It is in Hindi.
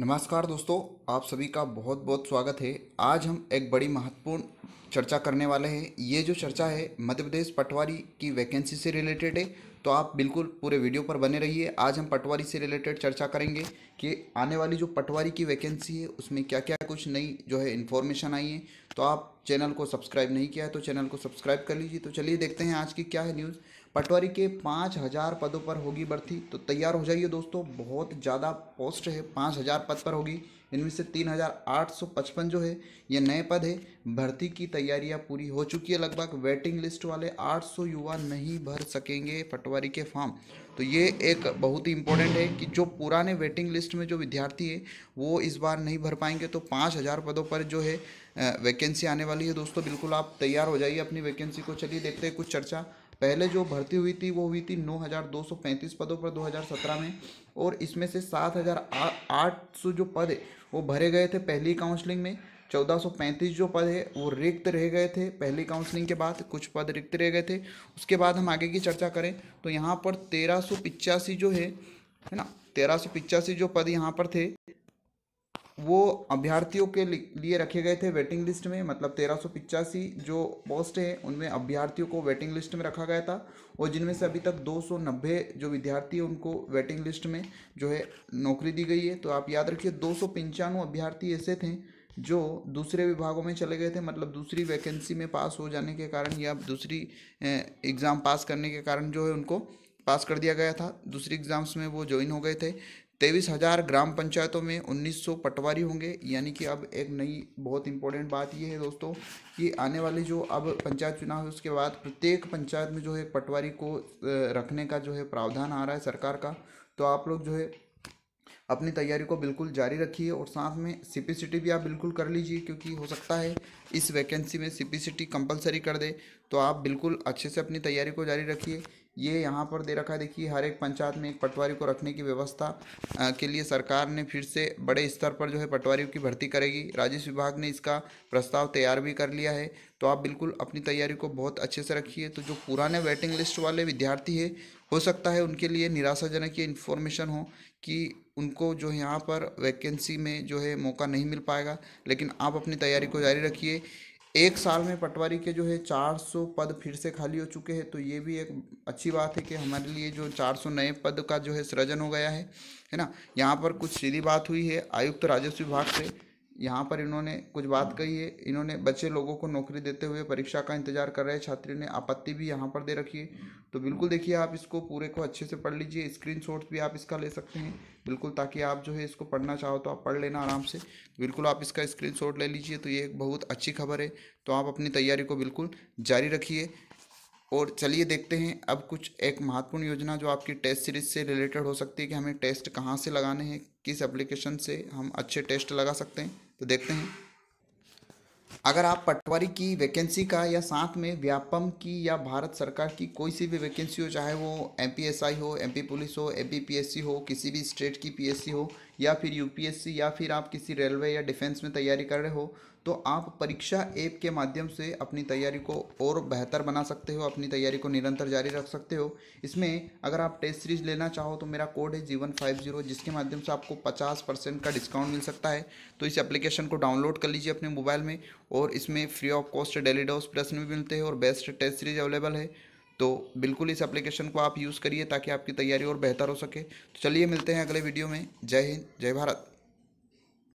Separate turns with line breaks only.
नमस्कार दोस्तों आप सभी का बहुत बहुत स्वागत है आज हम एक बड़ी महत्वपूर्ण चर्चा करने वाले हैं ये जो चर्चा है मध्य प्रदेश पटवारी की वैकेंसी से रिलेटेड है तो आप बिल्कुल पूरे वीडियो पर बने रहिए आज हम पटवारी से रिलेटेड चर्चा करेंगे कि आने वाली जो पटवारी की वैकेंसी है उसमें क्या क्या कुछ नई जो है इन्फॉर्मेशन आई है तो आप चैनल को सब्सक्राइब नहीं किया है तो चैनल को सब्सक्राइब कर लीजिए तो चलिए देखते हैं आज की क्या है न्यूज़ पटवारी के पाँच हज़ार पदों पर होगी भर्ती तो तैयार हो जाइए दोस्तों बहुत ज़्यादा पोस्ट है पाँच हज़ार पद पर होगी इनमें से 3,855 जो है ये नए पद है भर्ती की तैयारियां पूरी हो चुकी है लगभग वेटिंग लिस्ट वाले 800 युवा नहीं भर सकेंगे पटवारी के फॉर्म तो ये एक बहुत ही इंपॉर्टेंट है कि जो पुराने वेटिंग लिस्ट में जो विद्यार्थी है वो इस बार नहीं भर पाएंगे तो पाँच हज़ार पदों पर जो है वैकेंसी आने वाली है दोस्तों बिल्कुल आप तैयार हो जाइए अपनी वैकेंसी को चलिए देखते हैं कुछ चर्चा पहले जो भर्ती हुई थी वो हुई थी 9,235 पदों पर 2017 में और इसमें से 7,800 जो पद है वो भरे गए थे पहली काउंसलिंग में 1435 जो पद है वो रिक्त रह गए थे पहली काउंसलिंग के बाद कुछ पद रिक्त रह गए थे उसके बाद हम आगे की चर्चा करें तो यहाँ पर तेरह जो है है ना तेरह जो पद यहाँ पर थे वो अभ्यर्थियों के लिए रखे गए थे वेटिंग लिस्ट में मतलब तेरह जो पोस्ट हैं उनमें अभ्यर्थियों को वेटिंग लिस्ट में रखा गया था और जिनमें से अभी तक 290 जो विद्यार्थी हैं उनको वेटिंग लिस्ट में जो है नौकरी दी गई है तो आप याद रखिए दो सौ अभ्यर्थी ऐसे थे जो दूसरे विभागों में चले गए थे मतलब दूसरी वैकेंसी में पास हो जाने के कारण या दूसरी एग्ज़ाम पास करने के कारण जो है उनको पास कर दिया गया था दूसरी एग्ज़ाम्स में वो ज्वाइन हो गए थे तेईस हज़ार ग्राम पंचायतों में 1900 पटवारी होंगे यानी कि अब एक नई बहुत इंपॉर्टेंट बात ये है दोस्तों कि आने वाले जो अब पंचायत चुनाव है उसके बाद प्रत्येक पंचायत में जो है पटवारी को रखने का जो है प्रावधान आ रहा है सरकार का तो आप लोग जो है अपनी तैयारी को बिल्कुल जारी रखिए और साथ में सीपीसीटी भी आप बिल्कुल कर लीजिए क्योंकि हो सकता है इस वैकेंसी में सीपीसीटी कंपलसरी कर दे तो आप बिल्कुल अच्छे से अपनी तैयारी को जारी रखिए ये यहाँ पर दे रखा है देखिए हर एक पंचायत में एक पटवारी को रखने की व्यवस्था के लिए सरकार ने फिर से बड़े स्तर पर जो है पटवारियों की भर्ती करेगी राजस्व विभाग ने इसका प्रस्ताव तैयार भी कर लिया है तो आप बिल्कुल अपनी तैयारी को बहुत अच्छे से रखिए तो जो पुराने वेटिंग लिस्ट वाले विद्यार्थी है हो सकता है उनके लिए निराशाजनक ये इन्फॉर्मेशन हो कि उनको जो यहाँ पर वैकेंसी में जो है मौका नहीं मिल पाएगा लेकिन आप अपनी तैयारी को जारी रखिए एक साल में पटवारी के जो है 400 पद फिर से खाली हो चुके हैं तो ये भी एक अच्छी बात है कि हमारे लिए जो 400 नए पद का जो है सृजन हो गया है है ना यहाँ पर कुछ सीधी बात हुई है आयुक्त राजस्व विभाग से यहाँ पर इन्होंने कुछ बात कही है इन्होंने बच्चे लोगों को नौकरी देते हुए परीक्षा का इंतजार कर रहे छात्री ने आपत्ति भी यहाँ पर दे रखी है तो बिल्कुल देखिए आप इसको पूरे को अच्छे से पढ़ लीजिए स्क्रीन भी आप इसका ले सकते हैं बिल्कुल ताकि आप जो है इसको पढ़ना चाहो तो आप पढ़ लेना आराम से बिल्कुल आप इसका स्क्रीन ले लीजिए तो ये एक बहुत अच्छी खबर है तो आप अपनी तैयारी को बिल्कुल जारी रखिए और चलिए देखते हैं अब कुछ एक महत्वपूर्ण योजना जो आपकी टेस्ट सीरीज से रिलेटेड हो सकती है कि हमें टेस्ट कहाँ से लगाने हैं किस एप्लीकेशन से हम अच्छे टेस्ट लगा सकते हैं तो देखते हैं अगर आप पटवारी की वैकेंसी का या साथ में व्यापम की या भारत सरकार की कोई सी भी वैकेंसी हो चाहे वो एम हो एम पुलिस हो एम हो किसी भी स्टेट की पी हो या फिर यूपीएससी या फिर आप किसी रेलवे या डिफेंस में तैयारी कर रहे हो तो आप परीक्षा ऐप के माध्यम से अपनी तैयारी को और बेहतर बना सकते हो अपनी तैयारी को निरंतर जारी रख सकते हो इसमें अगर आप टेस्ट सीरीज लेना चाहो तो मेरा कोड है जीवन फाइव जीरो जिसके माध्यम से आपको पचास परसेंट का डिस्काउंट मिल सकता है तो इस एप्लीकेशन को डाउनलोड कर लीजिए अपने मोबाइल में और इसमें free of cost daily dose प्रश्न भी मिलते हैं और बेस्ट टेस्ट सीरीज अवेलेबल है तो बिल्कुल इस एप्लीकेशन को आप यूज़ करिए ताकि आपकी तैयारी और बेहतर हो सके तो चलिए मिलते हैं अगले वीडियो में जय हिंद जय भारत